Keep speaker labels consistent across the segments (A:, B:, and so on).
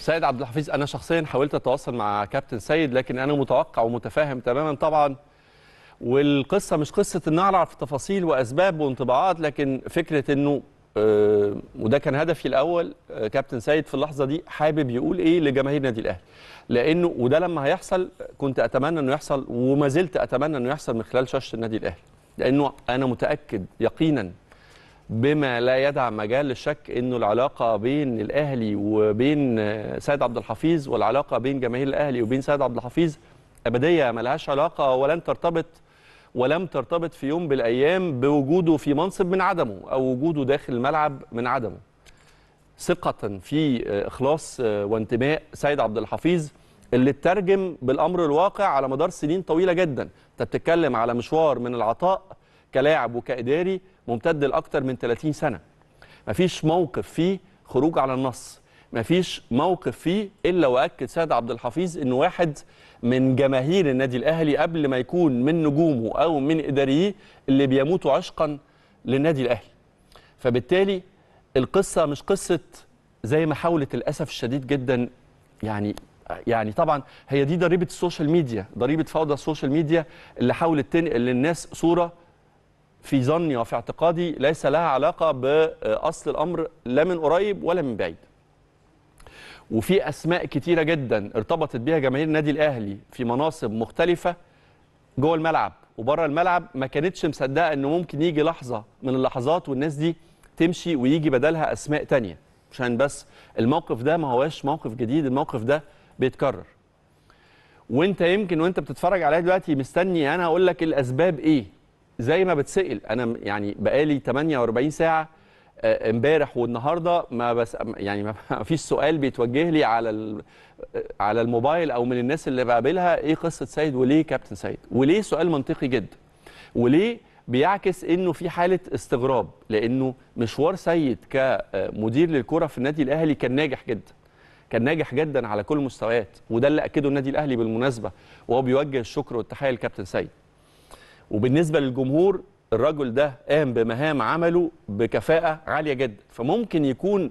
A: سيد عبد الحفيظ انا شخصيا حاولت اتواصل مع كابتن سيد لكن انا متوقع ومتفاهم تماما طبعا والقصه مش قصه ان اعرف تفاصيل واسباب وانطباعات لكن فكره انه آه وده كان هدفي الاول آه كابتن سيد في اللحظه دي حابب يقول ايه لجماهير نادي الاهلي لانه وده لما هيحصل كنت اتمنى انه يحصل وما زلت اتمنى انه يحصل من خلال شاشه النادي الاهلي لانه انا متاكد يقينا بما لا يدع مجال للشك انه العلاقه بين الاهلي وبين سيد عبد الحفيظ والعلاقه بين جماهير الاهلي وبين سيد عبد الحفيظ ابديه لهاش علاقه ولن ترتبط ولم ترتبط في يوم بالايام بوجوده في منصب من عدمه او وجوده داخل الملعب من عدمه. ثقه في اخلاص وانتماء سيد عبد الحفيظ اللي اترجم بالامر الواقع على مدار سنين طويله جدا، انت بتتكلم على مشوار من العطاء كلاعب وكاداري ممتد لاكثر من 30 سنه مفيش موقف فيه خروج على النص مفيش موقف فيه الا واكد سيد عبد الحفيظ انه واحد من جماهير النادي الاهلي قبل ما يكون من نجومه او من اداريه اللي بيموتوا عشقا للنادي الاهلي فبالتالي القصه مش قصه زي ما حاولت للاسف الشديد جدا يعني يعني طبعا هي دي ضريبه السوشيال ميديا ضريبه فوضى السوشيال ميديا اللي حاولت تنقل للناس صوره في ظني وفي اعتقادي ليس لها علاقة بأصل الأمر لا من قريب ولا من بعيد وفي أسماء كتيرة جدا ارتبطت بها جماهير النادي الأهلي في مناصب مختلفة جوه الملعب وبره الملعب ما كانتش مصدقة أنه ممكن يجي لحظة من اللحظات والناس دي تمشي ويجي بدلها أسماء تانية عشان بس الموقف ده ما هواش موقف جديد الموقف ده بيتكرر وانت يمكن وانت بتتفرج عليا دلوقتي مستني انا اقول لك الاسباب ايه زي ما بتسال انا يعني بقالي 48 ساعه آه، امبارح والنهارده ما بس يعني ما فيش سؤال بيتوجه لي على آه، على الموبايل او من الناس اللي بقابلها ايه قصه سيد وليه كابتن سيد وليه سؤال منطقي جدا وليه بيعكس انه في حاله استغراب لانه مشوار سيد كمدير آه، للكره في النادي الاهلي كان ناجح جدا كان ناجح جدا على كل المستويات وده اللي اكده النادي الاهلي بالمناسبه وهو بيوجه الشكر والتحيه للكابتن سيد وبالنسبه للجمهور الرجل ده قام بمهام عمله بكفاءه عاليه جدا فممكن يكون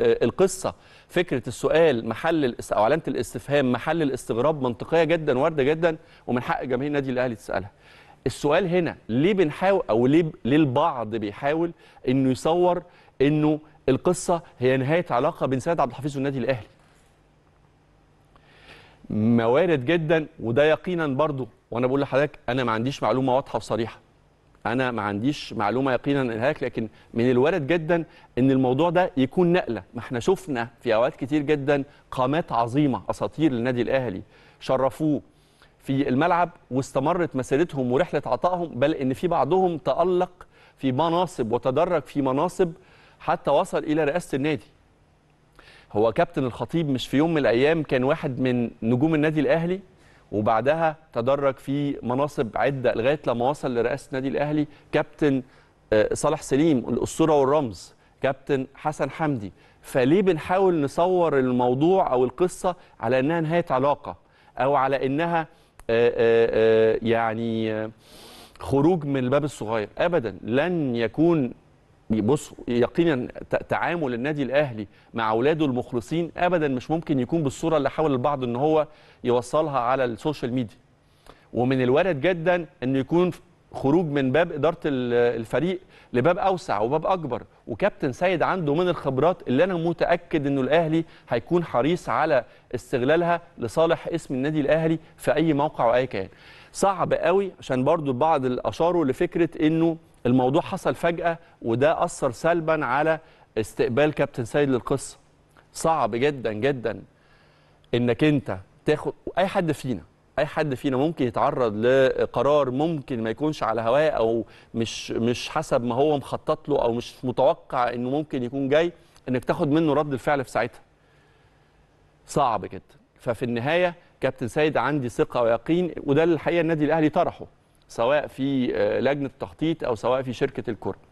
A: آه، القصه فكره السؤال محل او علامه الاستفهام محل الاستغراب منطقيه جدا وارده جدا ومن حق جماهير النادي الاهلي تسالها السؤال هنا ليه بنحاول او ليه, ليه البعض بيحاول انه يصور انه القصه هي نهايه علاقه بين سيد عبد الحفيظ والنادي الاهلي موارد جدا وده يقينا برضه وانا بقول لحضرتك انا ما عنديش معلومه واضحه وصريحه انا ما عنديش معلومه يقينا انهاك لكن من الوارد جدا ان الموضوع ده يكون نقله ما احنا شفنا في اوقات كتير جدا قامات عظيمه اساطير للنادي الاهلي شرفوه في الملعب واستمرت مسيرتهم ورحله عطائهم بل ان في بعضهم تالق في مناصب وتدرج في مناصب حتى وصل الى رئاسه النادي هو كابتن الخطيب مش في يوم من الايام كان واحد من نجوم النادي الاهلي وبعدها تدرج في مناصب عده لغايه لما وصل لرئاسه النادي الاهلي كابتن آه، صالح سليم الاسطوره والرمز كابتن حسن حمدي فليه بنحاول نصور الموضوع او القصه على انها نهايه علاقه او على انها آه، آه، يعني خروج من الباب الصغير ابدا لن يكون بص يقينا تعامل النادي الاهلي مع اولاده المخلصين ابدا مش ممكن يكون بالصوره اللي حاول البعض ان هو يوصلها على السوشيال ميديا ومن الوارد جدا ان يكون خروج من باب اداره الفريق لباب اوسع وباب اكبر وكابتن سيد عنده من الخبرات اللي انا متاكد انه الاهلي هيكون حريص على استغلالها لصالح اسم النادي الاهلي في اي موقع واي كيان صعب قوي عشان برضو البعض اشاروا لفكره انه الموضوع حصل فجأة وده أثر سلبا على استقبال كابتن سيد للقصة صعب جدا جدا انك انت تاخد اي حد فينا اي حد فينا ممكن يتعرض لقرار ممكن ما يكونش على هواه او مش مش حسب ما هو مخطط له او مش متوقع انه ممكن يكون جاي انك تاخد منه رد الفعل في ساعتها صعب جدا ففي النهايه كابتن سيد عندي ثقه ويقين وده الحقيقه النادي الاهلي طرحه سواء في آه، لجنه التخطيط او سواء في شركه الكره